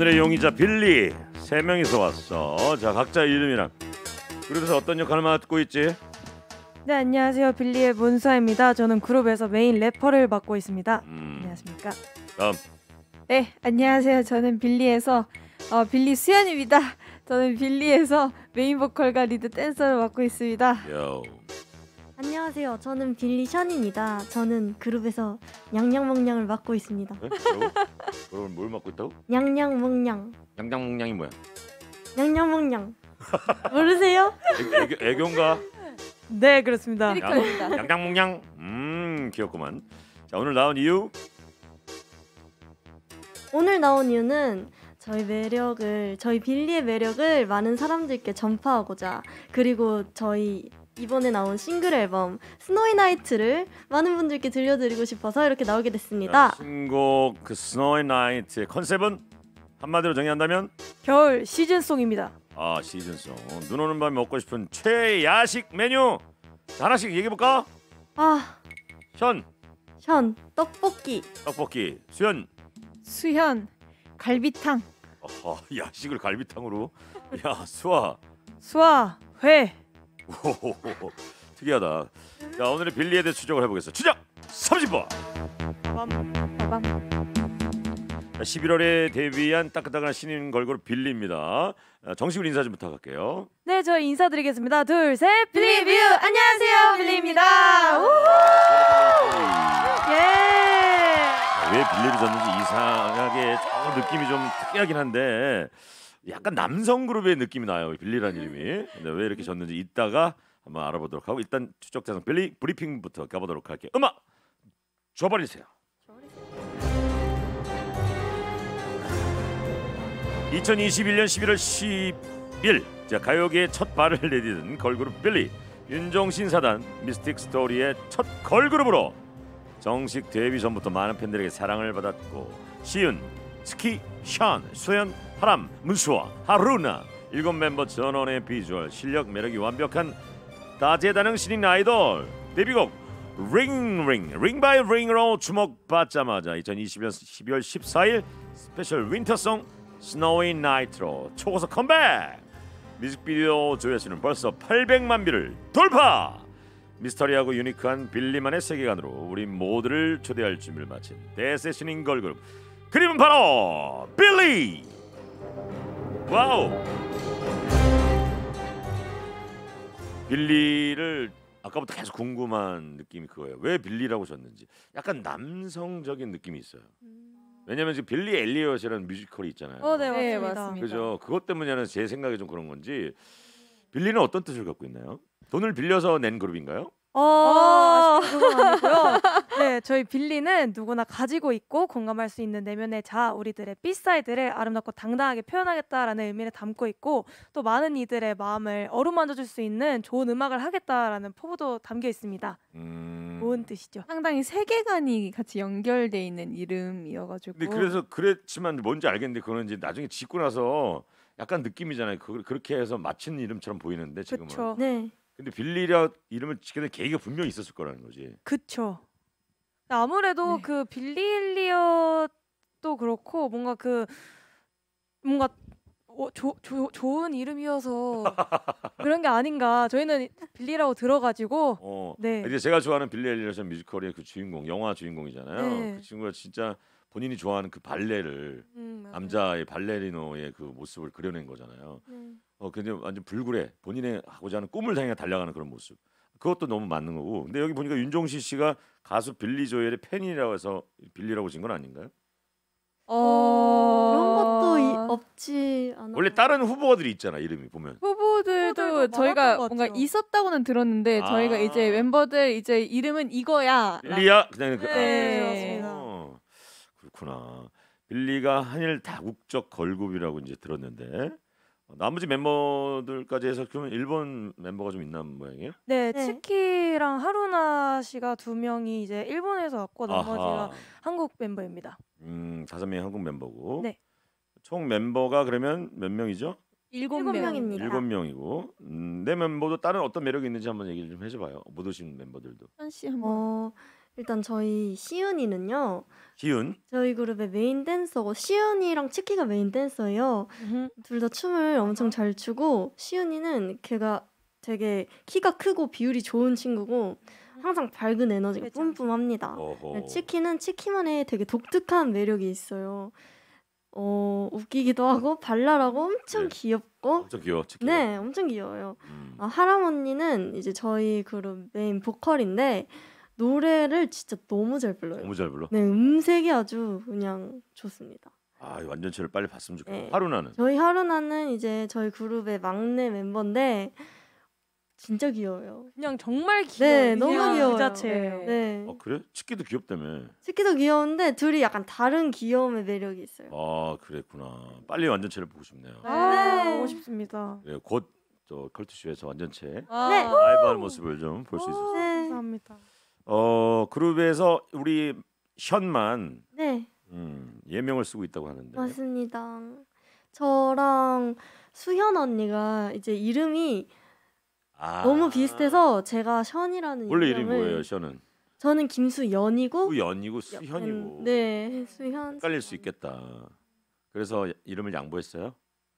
오늘의 용의자 빌리 세 명이서 왔어. 자 각자 이름이랑 그룹에서 어떤 역할을 맡고 있지? 네 안녕하세요 빌리의 문수입니다 저는 그룹에서 메인 래퍼를 맡고 있습니다. 음. 안녕하십니까? 다음. 네 안녕하세요. 저는 빌리에서 어, 빌리 수연입니다. 저는 빌리에서 메인 보컬과 리드 댄서를 맡고 있습니다. 요. 안녕하세요. 저는 빌리 션입니다. 저는 그룹에서 냥냥멍냥을 맡고 있습니다. 네? 여뭘 맡고 있다고? 냥냥멍냥. 냥냥멍냥이 뭐야? 냥냥멍냥. 모르세요? 애, 애, 애교인가? 네 그렇습니다. 냥냥멍냥. 음 귀엽구만. 자 오늘 나온 이유? 오늘 나온 이유는 저희 매력을 저희 빌리의 매력을 많은 사람들께 전파하고자 그리고 저희 이번에 나온 싱글 앨범 스노이 나이트를 많은 분들께 들려드리고 싶어서 이렇게 나오게 됐습니다. 신곡 그 스노이 나이트의 컨셉은 한마디로 정의한다면 겨울 시즌송입니다. 아 시즌송 눈 오는 밤 먹고 싶은 최야식 메뉴 하나씩 얘기해 볼까? 아 현. 현 떡볶이. 떡볶이 수현. 수현 갈비탕. 아 야식을 갈비탕으로. 야 수아. 수아 회. 오, 특이하다. 자 오늘의 빌리에 대해 추적을 해보겠습니다. 추적 30번. 자, 11월에 데뷔한 따끈따끈한 신인 걸그룹 빌리입니다. 아, 정식으로 인사 좀 부탁할게요. 네, 저 인사드리겠습니다. 둘, 셋, 빌리 뷰! 안녕하세요, 빌리입니다. 예. 아, 왜 빌리를 졌는지 이상하게 조금 느낌이 좀 특이하긴 한데 약간 남성 그룹의 느낌이 나요. 빌리라는 이름이. 근데 왜 이렇게 졌는지 이따가 한번 알아보도록 하고 일단 추적 대상 빌리 브리핑부터 가보도록 할게요. 음악 줘버리세요. 2021년 11월 10일 자 가요계의 첫 발을 내디딘 걸그룹 빌리 윤종신 사단 미스틱 스토리의 첫 걸그룹으로 정식 데뷔 전부터 많은 팬들에게 사랑을 받았고 시윤 스키, 샨, 소연, 하람, 문수와 하루나 일곱 멤버 전원의 비주얼, 실력, 매력이 완벽한 다재다능 신인 아이돌 데뷔곡 Ring Ring Ring by r i n g 으로 주목받자마자 2020년 12월 14일 스페셜 윈터송 스노이 나이트로 초고속 컴백 뮤직비디오 조회수는 벌써 800만 뷰를 돌파 미스터리하고 유니크한 빌리만의 세계관으로 우리 모두를 초대할 준비를 마친 대세 신인 걸그룹 그림은 바로 빌리. 와우. 빌리를 아까부터 계속 궁금한 느낌이 그거예요. 왜 빌리라고 썼는지. 약간 남성적인 느낌이 있어요. 음. 왜냐면 지금 빌리 엘리엇이라는 뮤지컬이 있잖아요. 어, 네, 맞습니다. 네, 맞습니다. 그죠? 그것 때문이라는 제 생각이 좀 그런 건지 빌리는 어떤 뜻을 갖고 있나요? 돈을 빌려서 낸 그룹인가요? 어, 어~ 아쉽고요. 네, 저희 빌리는 누구나 가지고 있고 공감할 수 있는 내면의 자 우리들의 B사이드를 아름답고 당당하게 표현하겠다라는 의미를 담고 있고 또 많은 이들의 마음을 어루만져 줄 수 있는 좋은 음악을 하겠다라는 포부도 담겨 있습니다. 음... 좋 뜻이죠. 상당히 세계관이 같이 연결돼 있는 이름이어가지고. 근데 그래서 그랬지만 뭔지 알겠는데 그거는 이제 나중에 짓고 나서 약간 느낌이잖아요. 그 그렇게 해서 맞힌 이름처럼 보이는데 지금은. 그쵸. 네. 근데 빌리라 이름을 지게된 계기가 분명히 있었을 거라는 거지. 그쵸. 아무래도 네. 그 빌리 일리엇도 그렇고 뭔가 그 뭔가 어, 조, 조, 좋은 이름이어서 그런 게 아닌가. 저희는 빌리라고 들어가지고. 어, 네. 이제 제가 좋아하는 빌리 엘리엇은 뮤지컬의 그 주인공, 영화 주인공이잖아요. 네. 그 친구가 진짜 본인이 좋아하는 그 발레를 음, 남자의 발레리노의 그 모습을 그려낸 거잖아요. 음. 어, 근데 완전 불굴해 본인의 하고자 하는 꿈을 향해 달려가는 그런 모습. 그것도 너무 맞는 거고. 근데 여기 보니까 윤종신 씨가 가수 빌리 조엘의 팬이라고 해서 빌리라고 진건 아닌가요? 어, 어... 그런 것도 이, 아. 없지 않아. 원래 다른 후보들이 있잖아 이름이 보면. 후보들도 저희가 뭔가 있었다고는 들었는데 아~ 저희가 이제 멤버들 이제 이름은 이거야. 빌리야 그냥 그. 네. 아, 네, 어, 그렇구나. 빌리가 한일 다국적 걸그룹이라고 이제 들었는데 어, 나머지 멤버들까지 해서 그러면 일본 멤버가 좀 있는 모양이에요? 네, 네. 치키랑 하루나 씨가 두 명이 이제 일본에서 왔고 나머지가 아하. 한국 멤버입니다. 음, 다섯 명이 한국 멤버고. 네. 총 멤버가 그러면 몇 명이죠? 일곱 명입니다. 일곱 명이고 음, 내 멤버도 다른 어떤 매력이 있는지 한번 얘기를 좀 해줘봐요. 못 오신 멤버들도. 현씨 한번. 어... 일단 저희 시윤이는요. 시윤. 저희 그룹의 메인 댄서고 시윤이랑 치키가 메인 댄서예요. 둘 다 춤을 엄청 잘 추고 시윤이는 걔가 되게 키가 크고 비율이 좋은 친구고 항상 밝은 에너지가 그렇 뿜뿜합니다. 어허. 네, 치키는 치키만의 되게 독특한 매력이 있어요. 어 웃기기도 하고 발랄하고 엄청 네. 귀엽고 엄청 귀여워 치킨. 네 엄청 귀여워요. 음. 아, 하람 언니는 이제 저희 그룹 메인 보컬인데 노래를 진짜 너무 잘 불러요. 너무 잘 불러. 네, 음색이 아주 그냥 좋습니다. 아, 완전체를 빨리 봤으면 좋겠다. 네. 하루나는 저희 하루나는 이제 저희 그룹의 막내 멤버인데 진짜 귀여워요. 그냥 정말 귀여워. 네, 너무 귀여워. 그 자체예요. 네. 네. 아, 그래? 치키도 귀엽다며. 치키도 귀여운데 둘이 약간 다른 귀여움의 매력이 있어요. 아, 그랬구나. 빨리 완전체를 보고 싶네요. 네. 아, 네. 보고 싶습니다. 네, 곧저 컬투쇼에서 완전체 아~ 네. 라이브 모습을 좀 볼 수 있을 것 같습니다. 감사합니다. 어 그룹에서 우리 션만 네. 음, 예명을 쓰고 있다고 하는데 맞습니다. 저랑 수현 언니가 이제 이름이 아~ 너무 비슷해서 제가 션이라는 원래 이름이 뭐예요, 션은? 저는 김수연이고 수연이고 수현이고 네 수현 헷갈릴 수 있겠다. 그래서 이름을 양보했어요?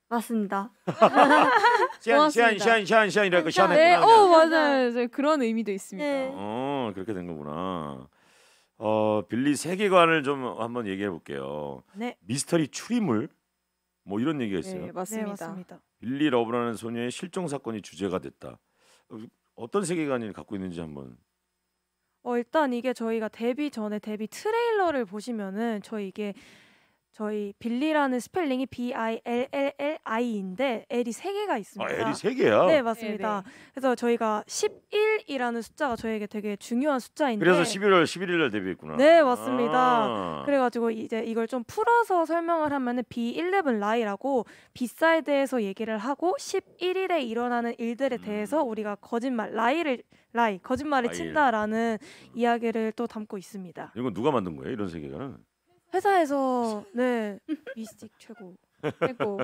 맞습니다. 시안 시안 시안 시안 시안이라고 시안했구나. 네, 오 맞아요. 네, 그런 의미도 있습니다. 네. 어. 그렇게 된 거구나. 어, 빌리 세계관을 좀 한번 얘기해 볼게요. 네. 미스터리 추리물 뭐 이런 얘기가 네, 있어요. 네, 맞습니다. 네, 맞습니다. 빌리 러브라는 소녀의 실종 사건이 주제가 됐다. 어, 어떤 세계관을 갖고 있는지 한번 어, 일단 이게 저희가 데뷔 전에 데뷔 트레일러를 보시면은 저희 이게 저희 빌리라는 스펠링이 B I L L 아이인데 L이 세 개가 아, 있습니다. 아, L이 세 개야? 네, 맞습니다. 네네. 네. 그래서 저희가 11이라는 숫자가 저에게 되게 중요한 숫자인데 그래서 11월 11일 날 데뷔했구나. 네, 맞습니다. 아 그래 가지고 이제 이걸 좀 풀어서 설명을 하면은 B11 라이라고 B사에 대해서 얘기를 하고 11일에 일어나는 일들에 음. 대해서 우리가 거짓말 라이를 라이 거짓말을 라 친다라는 음. 이야기를 또 담고 있습니다. 이건 누가 만든 거예요? 이런 세계관은? 회사에서 네 미스틱 최고 최고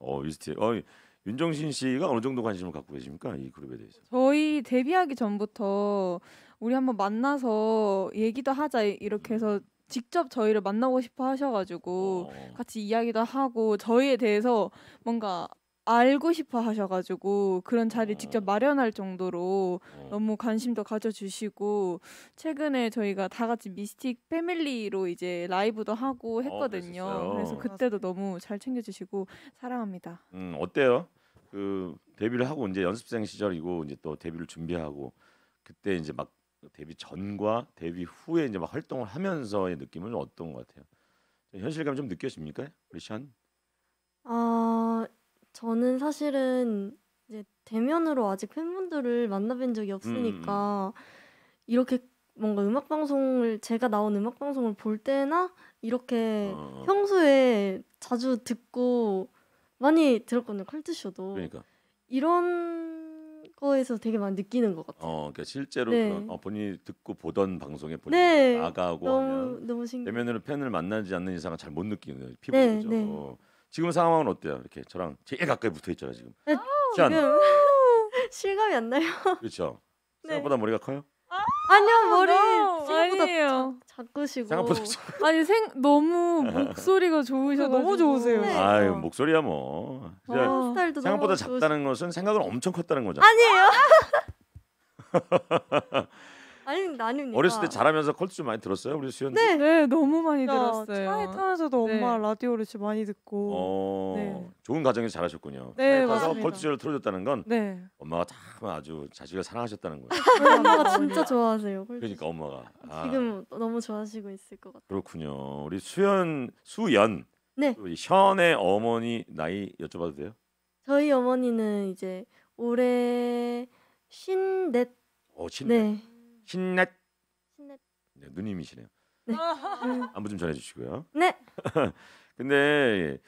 어 유스티. 어 윤정신 씨가 어느 정도 관심을 갖고 계십니까 이 그룹에 대해서? 저희 데뷔하기 전부터 우리 한번 만나서 얘기도 하자 이렇게 해서 음. 직접 저희를 만나고 싶어 하셔가지고 어. 같이 이야기도 하고 저희에 대해서 뭔가 알고 싶어 하셔가지고 그런 자리 아. 직접 마련할 정도로 어. 너무 관심도 가져주시고 최근에 저희가 다 같이 미스틱 패밀리로 이제 라이브도 하고 어, 했거든요. 그어 그래서 그때도 너무 잘 챙겨주시고 사랑합니다. 음 어때요? 그 데뷔를 하고 이제 연습생 시절이고 이제 또 데뷔를 준비하고 그때 이제 막 데뷔 전과 데뷔 후에 이제 막 활동을 하면서의 느낌은 어떤 것 같아요? 현실감 좀 느껴집니까, 우리 그 샨? 어 저는 사실은 이제 대면으로 아직 팬분들을 만나뵌 적이 없으니까 음. 이렇게 뭔가 음악 방송을 제가 나온 음악 방송을 볼 때나 이렇게 어. 평소에 자주 듣고 많이 들었거든요 컬트 쇼도 그러니까. 이런 거에서 되게 많이 느끼는 것 어, 같아요. 어, 그러니까 실제로 네. 그런, 어, 본인이 듣고 보던 방송에 본인 네. 나가고 너무, 하면 너무 신기... 대면으로 팬을 만나지 않는 이상은 잘 못 느끼는 피부죠. 네, 네. 지금 상황은 어때요? 이렇게 저랑 제일 가까이 붙어 있잖아 지금. 짠. 아, 지금 실감이 안 나요. 그렇죠. 네. 생각보다 머리가 커요? 아, 아니요 아, 머리 생각보다 작, 으시고 생각보다 작- 아니 생 너무 목소리가 좋으셔 너무 좋으세요. 네. 아유 목소리야 뭐. 아, 생각보다 너무 작다는 좋으시- 것은 생각은 엄청 컸다는 거잖 아니에요. 아니 나는 어렸을 때 자라면서 컬트 좀 많이 들었어요 우리 수현. 네. 네 너무 많이 들었어요. 차에 타면서도 엄마 네. 라디오를 진짜 많이 듣고. 어, 네. 좋은 가정에서 자라셨군요. 네 차에 네, 타서 맞습니다. 컬트를 틀어줬다는 건 네. 엄마가 참 아주 자식을 사랑하셨다는 거예요. 엄마가 진짜 좋아하세요. 그러니까 엄마가 아. 지금 너무 좋아하시고 있을 것 같아요. 그렇군요. 우리 수현 수연. 네. 우리 션의 어머니 나이 여쭤봐도 돼요? 저희 어머니는 이제 올해 신넷. 어 신넷. 네. 신넷. 신넷. 네, 누님이시네요. 네. 안부 좀 전해주시고요. 네. 근데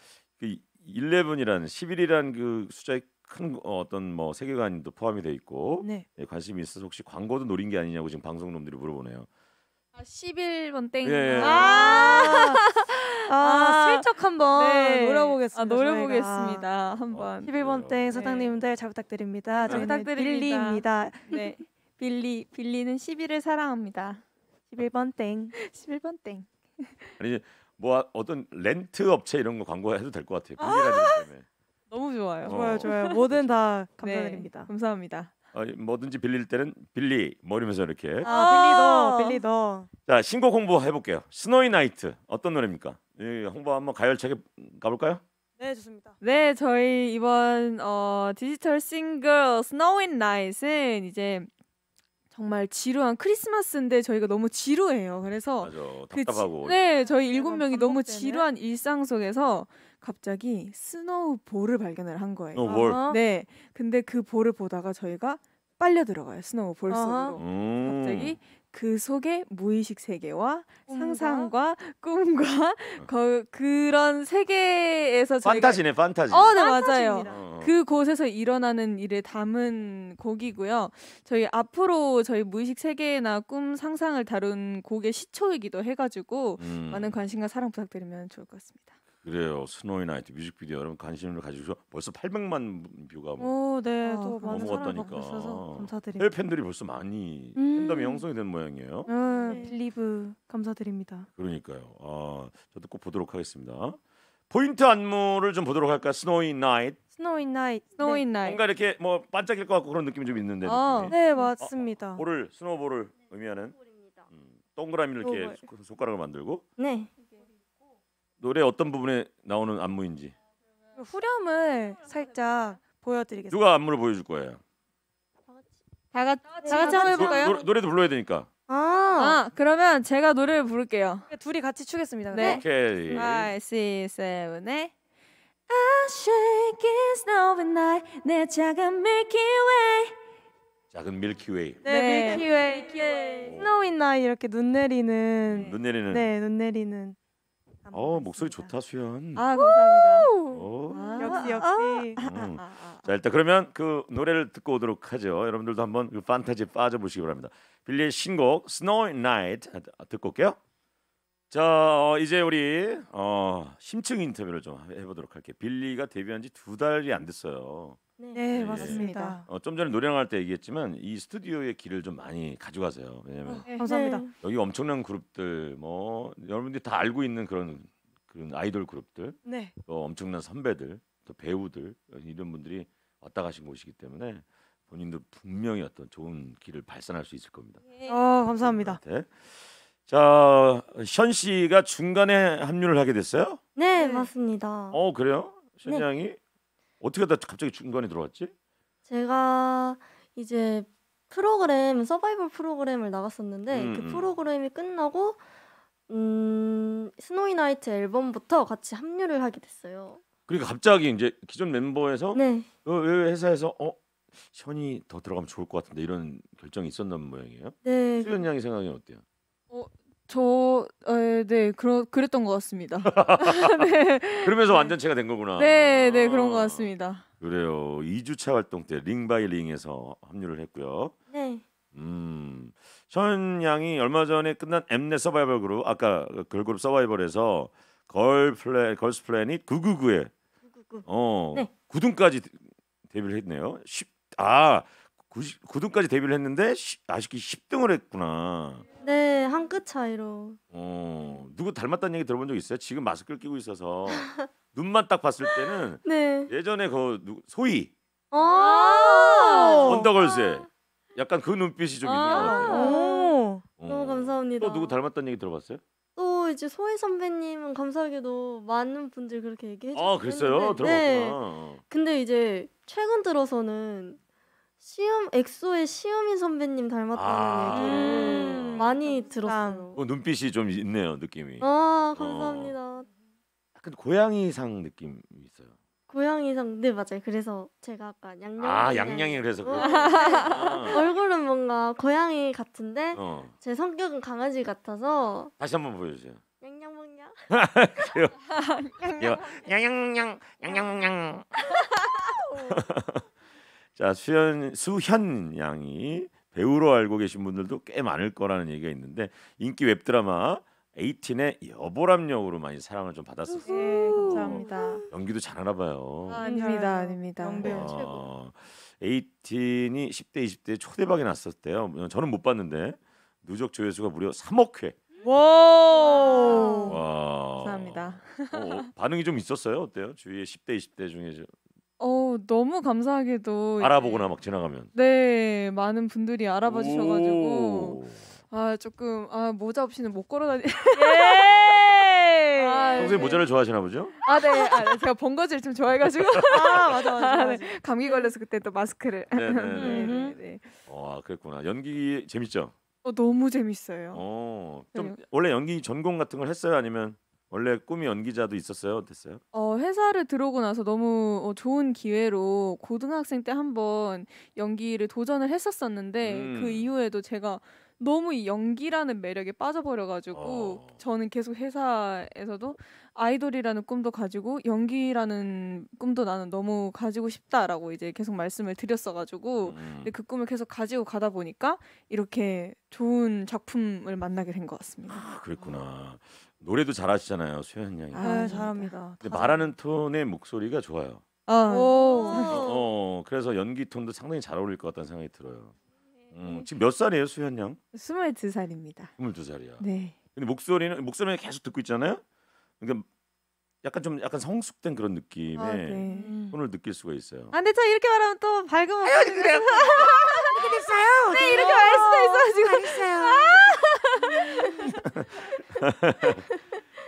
그 11이라는 11이라는 그 숫자에 큰 어, 어떤 뭐 세계관도 포함이 돼 있고 네. 예, 관심이 있어서 혹시 광고도 노린 게 아니냐고 지금 방송놈들이 물어보네요. 아, 11번 땡. 예, 예. 아, 아, 아 슬쩍 한번 네. 아, 노려보겠습니다. 아, 노려보겠습니다. 한번. 어, 11번 땡 네. 사장님들 네. 잘 부탁드립니다. 저 부탁드립니다. 빌리입니다. 네. 네 빌리 빌리는 11을 사랑합니다. 11번 땡. 11번 땡. 아니 뭐 어떤 렌트 업체 이런 거 광고해도 될 것 같아요. 빌리라는 때문에. 너무 좋아요. 어. 좋아요, 좋아요. 뭐든 다 네, 감사드립니다. 네, 감사합니다. 어, 뭐든지 빌릴 때는 빌리 머리면서 뭐 이렇게. 아, 빌리 더, 아. 빌리 더. 자, 신곡 홍보 해볼게요. 스노이 나이트 어떤 노래입니까? 예, 홍보 한번 가열차게 가볼까요? 네, 좋습니다. 네, 저희 이번 어, 디지털 싱글 스노이 나이트는 이제 정말 지루한 크리스마스인데 저희가 너무 지루해요. 그래서 맞아, 답답하고 그 지, 네 저희 일곱 명이 너무 지루한 일상 속에서 갑자기 스노우 볼을 발견을 한 거예요. 스 볼. 네, 근데 그 볼을 보다가 저희가 빨려 들어가요 스노우 볼 속으로. 음. 갑자기 그속에 무의식 세계와 꿈과? 상상과 꿈과 어. 거, 그런 세계에서 저희가 판타지네 판타지. 어, 네 맞아요. 어, 어. 그 곳에서 일어나는 일을 담은 곡이고요. 저희 앞으로 저희 무의식 세계나 꿈 상상을 다룬 곡의 시초이기도 해가지고 음. 많은 관심과 사랑 부탁드리면 좋을 것 같습니다. 그래요. 스노이 나이트 뮤직비디오 여러분 관심을 가지고 벌써 800만 뷰가 뭐 오, 네. 아, 또 많은 사랑을 받고 있어서 감사드립니다. 해외 네, 팬들이 벌써 많이 음. 팬덤이 형성이 된 모양이에요. 음, 네. 빌리브 감사드립니다. 그러니까요. 아, 저도 꼭 보도록 하겠습니다. 포인트 안무를 좀 보도록 할까? 스노이 나이트. 스노이 나이트. 스노이 네. 나이트. 뭔가 이렇게 뭐 반짝일 것 같고 그런 느낌이 좀 있는데. 아, 네, 맞습니다. 아, 아 볼을 스노볼을 의미하는 음, 동그라미를 이렇게 손가락을 만들고 네. 노래 어떤 부분에 나오는 안무인지 후렴을 살짝 보여드리겠습니다. 누가 안무를 보여줄 거예요? 다 같이 다 같이 한번 해볼까요? 노, 노래도 불러야 되니까. 아, 아 그러면 제가 노래를 부를게요. 둘이 같이 추겠습니다. 네. 오케이. 5, 6, 7에 I shake it overnight 내 작은 밀키웨이 작은 밀키웨이 네, 네. 밀키웨이, 밀키웨이. 스노우 인나 이렇게 눈 내리는 네. 눈 내리는 네눈 내리는 아, 어 목소리 좋다 수현. 아 감사합니다. 어. 아, 역시 역시. 아, 아, 음. 자 일단 그러면 그 노래를 듣고 오도록 하죠. 여러분들도 한번 그판타지 빠져보시기 바랍니다. 빌리의 신곡 Snow Night 듣고 올게요. 자 어, 이제 우리 어, 심층 인터뷰를 좀 해보도록 할게요. 빌리가 데뷔한 지 두 달이 안 됐어요. 네, 네, 네 맞습니다. 어, 좀 전에 노래할때 얘기했지만 이 스튜디오의 길을 좀 많이 가져가세요. 왜냐면 어, 네. 감사합니다. 여기 엄청난 그룹들 뭐 여러분들이 다 알고 있는 그런 그런 아이돌 그룹들 네. 또 엄청난 선배들 또 배우들 이런 분들이 왔다 가신 곳이기 때문에 본인도 분명히 어떤 좋은 길을 발산할 수 있을 겁니다. 예. 어, 감사합니다. 네. 자, 션 씨가 중간에 합류를 하게 됐어요? 네, 맞습니다. 어, 그래요? 션 네. 양이 어떻게 다 갑자기 중간에 들어왔지? 제가 이제 프로그램 서바이벌 프로그램을 나갔었는데 음, 그 음. 프로그램이 끝나고 음, 스노이 나이트 앨범부터 같이 합류를 하게 됐어요. 그러니 갑자기 이제 기존 멤버에서 네. 어, 회사에서 어 션이 더 들어가면 좋을 것 같은데 이런 결정이 있었던 모양이에요. 네. 수연 그 양의 생각이 어때요? 어, 저, 에, 어, 네, 그러, 그랬던 것 같습니다. 네. 그러면서 완전체가 된 거구나. 네, 네, 그런 것 같습니다. 그래요. 2주차 활동 때 링바이링에서 합류를 했고요. 네. 음, 션 양이 얼마 전에 끝난 엠넷 서바이벌 그룹, 아까 걸그룹 그 서바이벌에서 걸플레, 걸스 플래닛 999에 어, 네. 9등까지 데뷔를 했네요. 10, 아, 9 9등까지 데뷔를 했는데 10, 아쉽게 10등을 했구나. 네, 한 끗 차이로. 어, 누구 닮았다는 얘기 들어본 적 있어요? 지금 마스크를 끼고 있어서 눈만 딱 봤을 때는 네. 예전에 그 누- 소희 아~ 원더걸스에 약간 그 눈빛이 좀 있는 것 같아요. 아. 오. 어. 너무 감사합니다. 또 누구 닮았다는 얘기 들어봤어요? 또 이제 소희 선배님은 감사하게도 많은 분들 그렇게 얘기해 주셨는데 아, 그랬어요? 네. 들어봤구나. 네. 근데 이제 최근 들어서는 시음 엑소의 시음이 선배님 닮았다는 아~ 얘기를 음. 많이 들었어요. 어, 눈빛이 좀 있네요 느낌이. 아 어. 감사합니다. 약간 아, 고양이상 느낌 있어요. 고양이상 네 맞아요. 그래서 제가 아까 양양 아 양양이 그래서 어. 아. 얼굴은 뭔가 고양이 같은데 어. 제 성격은 강아지 같아서 다시 한번 보여주세요. 양양 먹냐? 양양 양양 양양 양양 자 수현 수현 양이 배우로 알고 계신 분들도 꽤 많을 거라는 얘기가 있는데 인기 웹드라마 에이틴의 여보람 역으로 많이 사랑을 좀 받았었어요. 네, 감사합니다. 연기도 잘하나 봐요. 아, 아닙니다, 아닙니다. 영배우 어, 최고. 에이틴이 10대, 20대 초대박이 났었대요. 저는 못 봤는데 누적 조회수가 무려 3억 회. 와. 감사합니다. 어, 어, 반응이 좀 있었어요. 어때요? 주위에 10대, 20대 중에 너무 감사하게도 알아보거나 막 지나가면 네 많은 분들이 알아봐 주셔가지고 아 조금 아 모자 없이는 못 걸어다니. 예! 아, 평소에 네. 모자를 좋아하시나 보죠? 아, 네. 아, 네. 제가 번거지좀 좋아해가지고. 아, 맞아, 맞아. 아, 맞아. 아, 네. 감기 걸려서 그때 또 마스크를. 네네네. 와, 네, 네. 네, 어, 아, 그랬구나. 연기 재밌죠? 어, 너무 재밌어요. 어, 좀 원래 연기 전공 같은 걸 했어요? 아니면? 원래 꿈이 연기자도 있었어요? 어어요 어, 회사를 들어오고 나서 너무 어, 좋은 기회로 고등학생 때 한번 연기를 도전을 했었었는데 그 음. 그 이후에도 제가 너무 이 연기라는 매력에 빠져버려가지고 어. 저는 계속 회사에서도 아이돌이라는 꿈도 가지고 연기라는 꿈도 나는 너무 가지고 싶다라고 이제 계속 말씀을 드렸어가지고 음. 근데 그 꿈을 계속 가지고 가다 보니까 이렇게 좋은 작품을 만나게 된 것 같습니다. 아, 그랬구나. 노래도 잘하시잖아요, 소연 양이. 아, 네, 잘합니다. 근데 말하는 톤의 목소리가 좋아요. 아, 어, 그래서 연기 톤도 상당히 잘 어울릴 것 같다는 생각이 들어요. 음, 네. 지금 몇 살이에요, 수현 양? 22살입니다. 22살이야. 네. 근데 목소리는 목소리는 계속 듣고 있잖아요. 그러니까 약간 좀 약간 성숙된 그런 느낌의 아, 네. 음. 느낄 수가 있어요. 아, 근데 저 이렇게 말하면 또 밝은 아유, 그래. 이렇게 됐어요. 네, 이렇게 말 수도 있어 지금.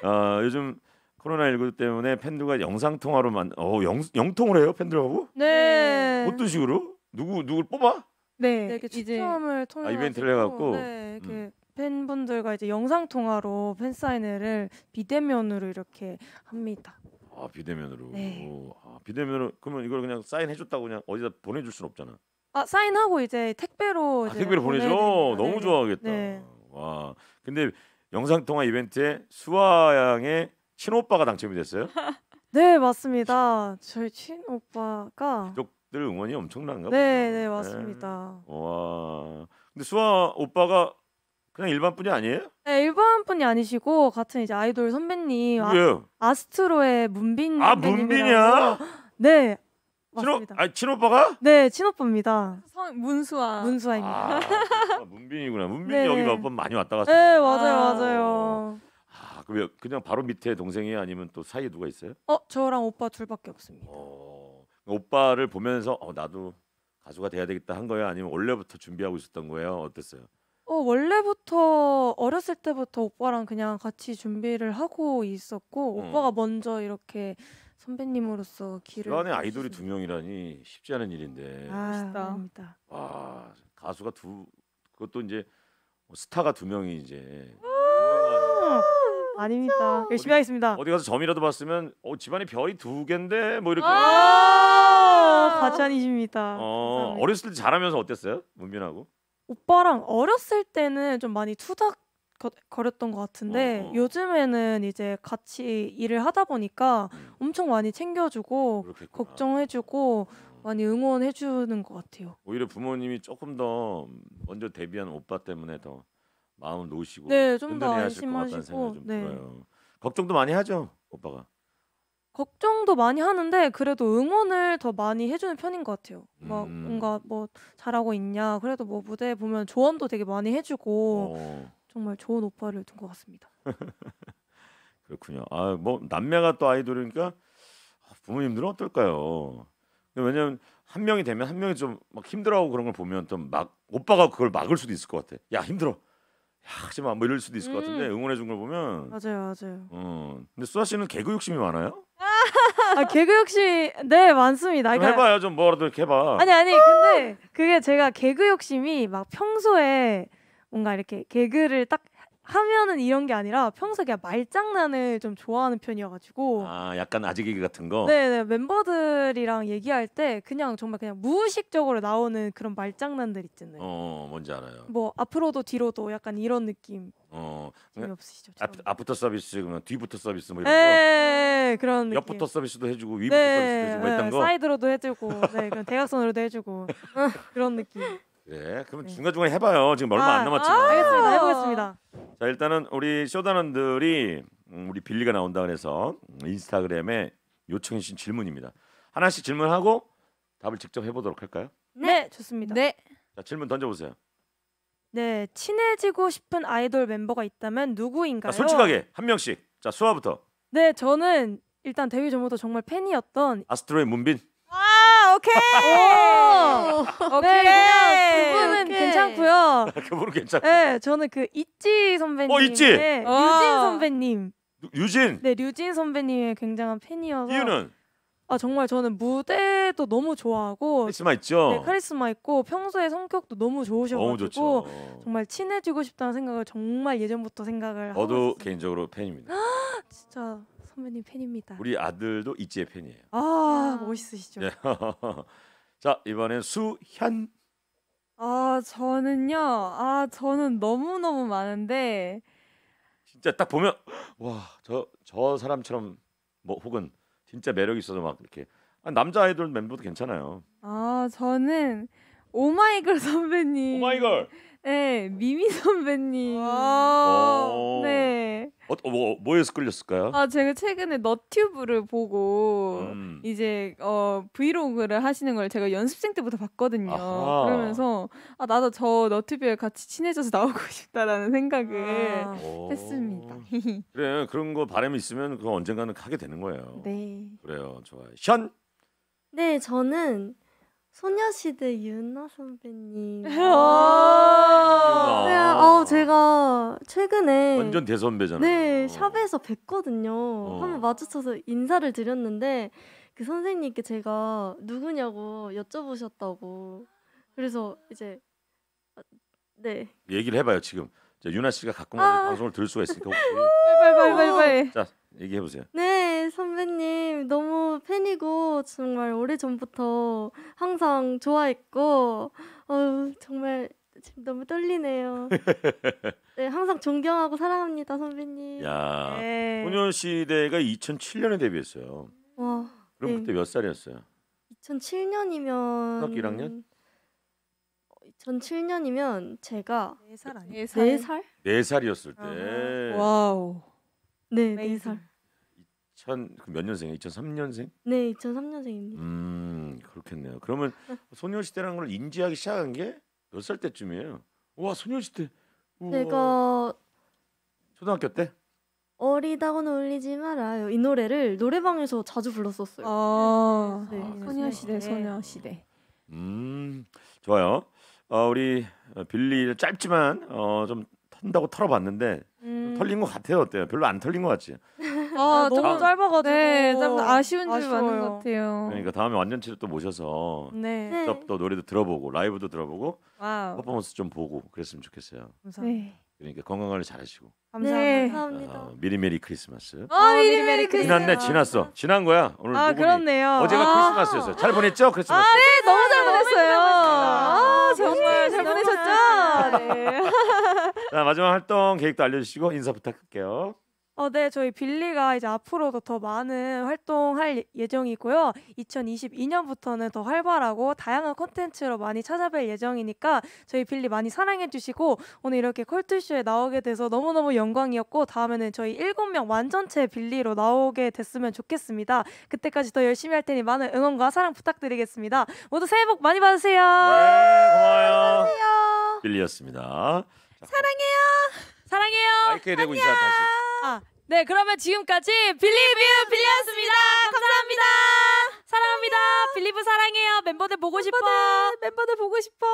아! 어, 요즘 코로나 19 때문에 팬들과 영상 통화로만 어, 영, 영통을 해요, 팬들하고? 네. 어떤 식으로? 누구 누굴 뽑아? 네, 네이제 추첨을 통해 아, 이벤트를 해 갖고 네, 이렇게 음. 팬분들과 이제 영상 통화로 팬 사인회를 비대면으로 이렇게 합니다. 아 비대면으로. 네. 오, 아, 비대면으로 그러면 이걸 그냥 사인해 줬다고 그냥 어디다 보내줄 순 없잖아. 아 사인하고 이제 택배로. 아, 이제 택배로 보내줘. 너무 네. 좋아하겠다. 네. 와 근데 영상 통화 이벤트에 수아 양의 친오빠가 당첨이 됐어요? 네 맞습니다. 저희 친오빠가. 들 응원이 엄청난가 네, 보다. 네 맞습니다. 네. 와 근데 수아 오빠가 그냥 일반 분이 아니에요? 네, 일반 분이 아니시고 같은 이제 아이돌 선배님 예요 아, 예. 스트로의 문빈 아 문빈이야? 네 친오 맞습니다. 아 친오빠가? 네 친오빠입니다. 성 문수아. 문수아입니다. 아, 아 문빈이구나. 문빈네 여기 몇번 많이 왔다 갔어. 네 맞아요 아. 맞아요. 아, 그럼 그냥 바로 밑에 동생이 아니면 또 사이에 누가 있어요? 어 저랑 오빠 둘밖에 없습니다. 어, 오빠를 보면서 어, 나도 가수가 돼야 되겠다 한 거예요? 아니면 원래부터 준비하고 있었던 거예요? 어땠어요? 어 원래부터 어렸을 때부터 오빠랑 그냥 같이 준비를 하고 있었고 어. 오빠가 먼저 이렇게 선배님으로서 길을 그 안에 아이돌이 두 명이라니 쉽지 않은 일인데 아, 닙니다 와 가수가 두 그것도 이제 뭐 스타가 두 명이 이제 아, 아닙니다. 열심히 하겠습니다. 어디 가서 점이라도 봤으면 어 집안에 별이 두 개인데 뭐 이렇게 아~ 과찬이십니다. 아. 어, 어렸을 때 잘하면서 어땠어요? 문빈하고? 오빠랑 어렸을 때는 좀 많이 투닥 거렸던 것 같은데 어, 어. 요즘에는 이제 같이 일을 하다 보니까 음. 엄청 많이 챙겨주고 그렇겠구나. 걱정해주고 음. 많이 응원해주는 것 같아요. 오히려 부모님이 조금 더 먼저 데뷔한 오빠 때문에 더마음 놓으시고 네, 좀더 안심하시고 네. 걱정도 많이 하죠 오빠가. 걱정도 많이 하는데 그래도 응원을 더 많이 해주는 편인 것 같아요. 막 음. 뭔가 뭐 잘하고 있냐 그래도 뭐 무대에 보면 조언도 되게 많이 해주고 어. 정말 좋은 오빠를 둔 것 같습니다. 그렇군요. 아뭐 남매가 또 아이돌이니까 아, 부모님들은 어떨까요? 왜냐면 한 명이 되면 한 명이 좀 막 힘들어하고 그런 걸 보면 좀막 오빠가 그걸 막을 수도 있을 것 같아. 야 힘들어. 하지만 뭐 이럴 수도 있을 것 같은데 음. 응원해 준 걸 보면 맞아요, 맞아요. 어, 근데 수아 씨는 개그 욕심이 많아요? 아 개그 욕심 네 많습니다. 좀 그러니까 해봐요, 좀 뭐라도 해봐. 아니 아니 근데 그게 제가 개그 욕심이 막 평소에 뭔가 이렇게 개그를 딱 하면은 이런 게 아니라 평소 그냥 말장난을 좀 좋아하는 편이어가지고 아 약간 아재개그 같은 거. 네네 멤버들이랑 얘기할 때 그냥 정말 그냥 무의식적으로 나오는 그런 말장난들 있잖아요. 어 뭔지 알아요. 뭐 앞으로도 뒤로도 약간 이런 느낌. 어 재미없으시죠? 앞, 앞부터 서비스 그러면 뒤부터 서비스 뭐 이런 네, 그런 느낌. 옆부터 서비스도 해주고 위부터 네, 서비스도 해주고 뭐 네, 했던 거. 사이드로도 해주고 네 그냥 대각선으로도 해주고 그런 느낌. 예, 그럼 네. 중간 중간에 해봐요. 지금 얼마 안 아, 남았지만. 알겠습니다. 해보겠습니다. 자, 일단은 우리 쇼다는들이 음, 우리 빌리가 나온다 그래서 인스타그램에 요청해 주신 질문입니다. 하나씩 질문하고 답을 직접 해보도록 할까요? 네, 네, 좋습니다. 네. 자, 질문 던져보세요. 네, 친해지고 싶은 아이돌 멤버가 있다면 누구인가요? 아, 솔직하게 한 명씩. 자, 수아부터. 네, 저는 일단 데뷔 전부터 정말 팬이었던 아스트로의 문빈. 오케이. 오. 오케이. 네, 그분은 괜찮고요. 아, 그분은 괜찮고. 네, 저는 그 있지 선배님. 어, 있지. 네, 진 선배님. 유진. 네, 류진 선배님의 굉장한 팬이어서. 이유는? 아 정말 저는 무대도 너무 좋아하고 카리스마 있죠. 네, 카리스마 있고 평소에 성격도 너무 좋으셔가지고 너무 정말 친해지고 싶다는 생각을 정말 예전부터 생각을 하고 있어 개인적으로 팬입니다. 진짜 선배님 팬입니다. 우리 아들도 이지의 팬이에요. 아, 아. 멋있으시죠. 네. 자 이번엔 수현. 아 저는요. 아 저는 너무 너무 많은데. 진짜 딱 보면 와저저 저 사람처럼 뭐 혹은 진짜 매력 있어서 막 이렇게 아, 남자 아이돌 멤버도 괜찮아요. 아 저는 오마이걸 선배님. 오마이걸. 네, 미미 선배님. 어. 네. 어, 뭐, 뭐에서 끌렸을까요? 아, 제가 최근에 너튜브를 보고 음. 이제 어, 브이로그를 하시는 걸 제가 연습생 때부터 봤거든요. 아하. 그러면서 아, 나도 저 너튜브에 같이 친해져서 나오고 싶다라는 생각을 아. 했습니다. 그래, 그런 거 바람이 있으면 그거 언젠가는 하게 되는 거예요. 네. 그래요. 좋아요. 션. 네, 저는 소녀시대 윤나 선배님. 어. 어. 네, 아, 제가 최근에 완전 대선배잖아요. 네, 어. 샵에서 뵀거든요. 어. 한번 마주쳐서 인사를 드렸는데 그 선생님께 제가 누구냐고 여쭤보셨다고. 그래서 이제 아, 네. 얘기를 해봐요 지금. 윤나 씨가 가끔 아~ 방송을 들을 수가 있으니까 혹시. 빨빨빨빨빨. 자 얘기해 보세요. 네, 선배님 너무 팬이고 정말 오래 전부터 항상 좋아했고 어우, 정말 지금 너무 떨리네요. 네, 항상 존경하고 사랑합니다, 선배님. 야, 네. 소녀시대가 2007년에 데뷔했어요. 와, 그럼 네. 그때 몇 살이었어요? 2007년이면 학교 1학년? 2 어, 7년이면 제가 4살 아니에요? 4살? 4살이었을 때. 아, 와우. 네, 네 살. 2000, 그 몇년생이 2003년생? 네, 2003년생입니다. 음, 그렇겠네요. 그러면 소녀시대라는 걸 인지하기 시작한 게 몇 살 때쯤이에요? 와, 소녀시대. 제가 초등학교 때? 어리다고는 울리지 말아요. 이 노래를 노래방에서 자주 불렀었어요. 아, 네. 아, 소녀시대, 네. 소녀시대. 음, 좋아요. 어, 우리 빌리 짧지만 어, 좀 탄다고 털어봤는데 음. 털린 것 같아요 어때요? 별로 안 털린 것 같지? 아, 아 너무 아, 짧아가지고 네, 짧 아쉬운 줄 많은 것 같아요. 그러니까 다음에 완전치를 또 모셔서 네. 또, 또 노래도 들어보고 라이브도 들어보고 와우. 퍼포먼스 좀 보고 그랬으면 좋겠어요. 감사합니다. 네. 그러니까 건강 관리 잘하시고. 감사합니다. 네. 어, 미리미리 크리스마스. 아, 미리미리 크리스마스. 지났네, 지났어. 지난 거야. 오늘 아, 그렇네요. 어제가 아. 크리스마스였어요. 잘 보냈죠, 크리스마스? 아, 네, 너무 잘 보냈어요. 아, 정말 잘 보내셨죠? 네. 자, 마지막 활동 계획도 알려주시고 인사 부탁할게요. 어, 네, 저희 빌리가 이제 앞으로도 더 많은 활동할 예정이고요. 2022년부터는 더 활발하고 다양한 콘텐츠로 많이 찾아뵐 예정이니까 저희 빌리 많이 사랑해주시고 오늘 이렇게 컬투쇼에 나오게 돼서 너무너무 영광이었고 다음에는 저희 7명 완전체 빌리로 나오게 됐으면 좋겠습니다. 그때까지 더 열심히 할 테니 많은 응원과 사랑 부탁드리겠습니다. 모두 새해 복 많이 받으세요. 네, 고마워요. 안녕하세요. 빌리였습니다. 사랑해요. 사랑해요. 마이크에 대고 인사 다시. 아, 네, 그러면 지금까지 빌리뷰 빌리였습니다. 감사합니다. 사랑합니다. 빌리브 사랑해요. 멤버들 보고 싶어. 멤버들 보고 싶어.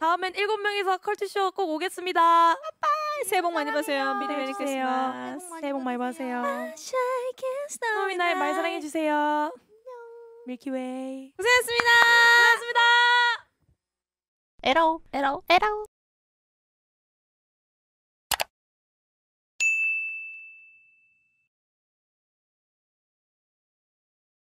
다음엔 일곱 명이서 컬투쇼 꼭 오겠습니다. 아빠. 새해 복 많이 받으세요. 미리 메리 크리스 새해 복 많이 받으세요. 너무 나의 말 사랑해 주세요. 밀키웨이. 고생했습니다. 고생했습니다. 에러 에러 에러